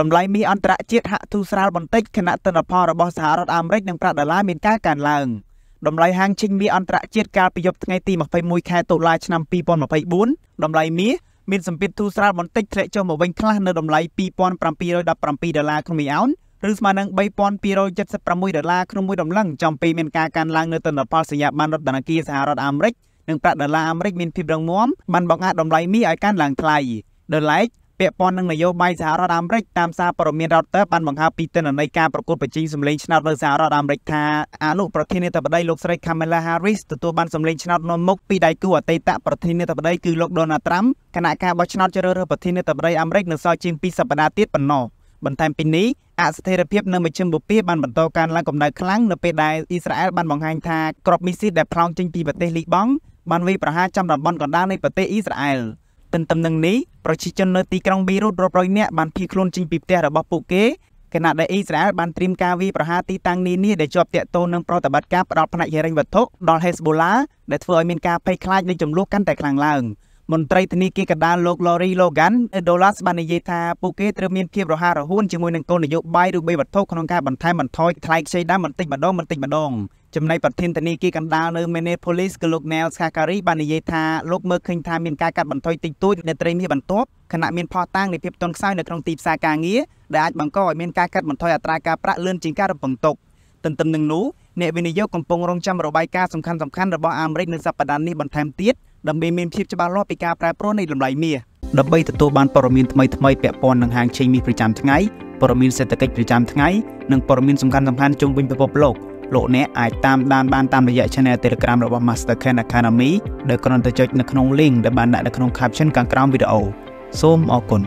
តម្លៃមាសអន្តរជាតិហាក់ធូរស្រាលបន្តិចខណៈទិន្នផលរបស់សហរដ្ឋអាមេរិកនិងប្រាក់ដុល្លារមានការកើនឡើងតម្លៃហាងឈិញមាសអន្តរជាតិកាលពីយប់ថ្ងៃទី21ខែតុលាឆ្នាំ2024តម្លៃមាសមានសម្ពាធធូរស្រាលបន្តិចធ្លាក់ចុះមកវិញខ្លះនៅតម្លៃ2717ដុល្លារក្នុងមួយអោនឬស្មើនឹង3276ដុល្លារក្នុងមួយដំឡឹងចំពេលមានការកើនឡើងនៅទិន្នផលសញ្ញាប័ត្ររដ្ឋធនគារសហរដ្ឋអាមេរិកនិងប្រាក់ដុល្លារអាមេរិកមានភាពរឹងមាំបានបង្អាក់តម្លៃមាសឲ្យកើនឡើងថ្លៃដុល្លារពាក់ព័ន្ធនឹងនយោបាយសហរដ្ឋអាមេរិកតាមសារព័ត៌មាន Reuters បានបង្ហើបពីទិន្នន័យការប្រកួតប្រជែងសម្លេងឆ្នោតនៅសហរដ្ឋអាមេរិកថាអនុប្រធានាធិបតីលោកស្រី Kamala Harris ទទួលបានសម្លេងឆ្នោតនាំមុខពីដៃគូអតីតប្រធានាធិបតីគឺលោក Donald Trump ខណៈការបោះឆ្នោតជ្រើសរើសប្រធានាធិបតីអាមេរិកនៅសល់ជាង2សប្តាហ៍ទៀតប៉ុណ្ណោះបន្ថែមពីនេះអស្ថិរភាពនៅមជ្ឈមបពាបានបន្តកើនឡើងកម្ដៅខ្លាំងនៅពេលដែលអ៊ីស្រាអែលបានបង្ហាញថាក្របមីស៊ីដែលប្លង់ចេញពីប្រទេសលីបង់បានវាយប្រហារចំតំបន់កណ្ដាលនៃប្រទេសអ៊ីស្រាអែល។ទន្ទឹមនឹងនេះប្រជាជននៅទីក្រុងប៊ីរូតរាប់រយនាក់បានភៀសខ្លួនចេញពីផ្ទះរបស់ពួកគេគណៈដែលអ៊ីស្រាអែលបានត្រៀមការវាយប្រហារទីតាំងនានាដែលជាប់ទាក់ទងនឹងប្រតិបត្តិការផ្ដាល់ផ្នែកហិរញ្ញវត្ថុដល់ Hezbollah ដែលធ្វើឲ្យមានការភ័យខ្លាចនៃចំនួនកាន់តែខ្លាំងឡើង។មន្ត្រីធនាគារកណ្ដាលលោក Lori Logan Dollars បាននិយាយថាពួកគេត្រូវមានភាពរហ័សរហួនជាមួយនឹងគោលនយោបាយរូបិយវត្ថុក្នុងការបន្ថែមបន្ថយថ្លៃខ្ចីដើមបន្តិចម្ដងបន្តិចម្ដងចំណែកប្រធានធនាគារកណ្ដាលនៅ Minneapolis គឺលោក Neil Sakari បាននិយាយថាលោកមើលឃើញថាមានការកាត់បន្ថយតិចតួចនៅត្រីមាសបន្ទាប់ខណៈមានផោះតាំងនៃភាពទន់ខ្សោយនៅក្នុងទីផ្សារការងារដែលអាចបង្កឲ្យមានការកាត់បន្ថយអត្រាការប្រាក់លឿនជាងការរំពឹងទុកទន្ទឹមនឹងនោះអ្នកវិនិយោគកំពុងរង់ចាំរបាយការណ៍សំខាន់ៗរបស់អាមេរិកនៅសប្តាហ៍នេះបន្ថែមទៀតដើម្បីមានភាពច្បាស់លាស់ពីការប្រែប្រួលនៃតម្លៃមាសដើម្បីទទួលបានព័ត៌មានថ្មីៗពាក់ព័ន្ធនឹងហាងឆេងមាសប្រចាំថ្ងៃព័ត៌មានសេដ្ឋកិច្ចប្រចាំថ្ងៃនិងព័ត៌មានសំខាន់ៗជុំវិញពិភពលោកលោកអ្នកអាចតាមដានបានតាមរយៈ Channel Telegram របស់ Mastercard Academy ដែលគ្រាន់តែចុចនៅក្នុង link ដែលបានដាក់នៅក្នុង caption ខាងក្រោមវីដេអូសូមអរគុណ